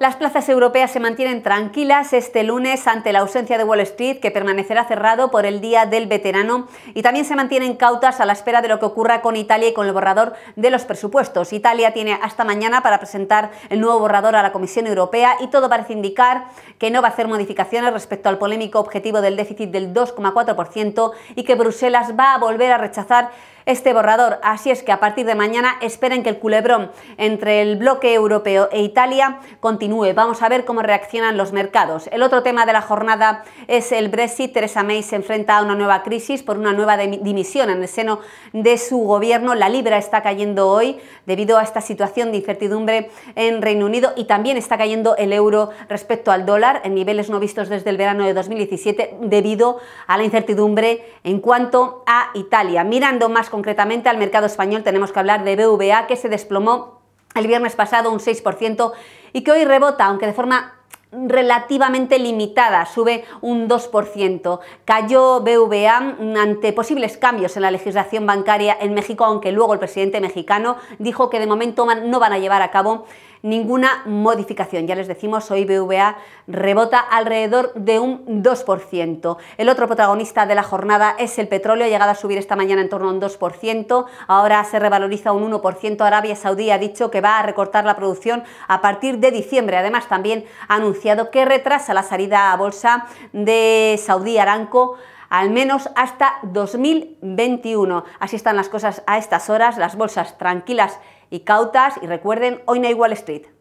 Las plazas europeas se mantienen tranquilas este lunes ante la ausencia de Wall Street, que permanecerá cerrado por el Día del Veterano, y también se mantienen cautas a la espera de lo que ocurra con Italia y con el borrador de los presupuestos. Italia tiene hasta mañana para presentar el nuevo borrador a la Comisión Europea y todo parece indicar que no va a hacer modificaciones respecto al polémico objetivo del déficit del 2,4% y que Bruselas va a volver a rechazar este borrador. Así es que a partir de mañana esperen que el culebrón entre el bloque europeo e Italia continúe. Vamos a ver cómo reaccionan los mercados. El otro tema de la jornada es el Brexit. Theresa May se enfrenta a una nueva crisis por una nueva dimisión en el seno de su gobierno. La libra está cayendo hoy debido a esta situación de incertidumbre en Reino Unido y también está cayendo el euro respecto al dólar en niveles no vistos desde el verano de 2017 debido a la incertidumbre en cuanto a Italia. Mirando más concretamente al mercado español tenemos que hablar de BVA que se desplomó el viernes pasado un 6% y que hoy rebota, aunque de forma relativamente limitada, sube un 2%. Cayó BVA ante posibles cambios en la legislación bancaria en México, aunque luego el presidente mexicano dijo que de momento no van a llevar a cabo ninguna modificación. Ya les decimos, hoy BVA rebota alrededor de un 2%. El otro protagonista de la jornada es el petróleo, llegado a subir esta mañana en torno a un 2%, ahora se revaloriza un 1%. Arabia Saudí ha dicho que va a recortar la producción a partir de diciembre. Además, también ha anunciado que retrasa la salida a bolsa de Saudí Aranco al menos hasta 2021. Así están las cosas a estas horas, las bolsas tranquilas y cautas y recuerden, hoy no hay Wall Street.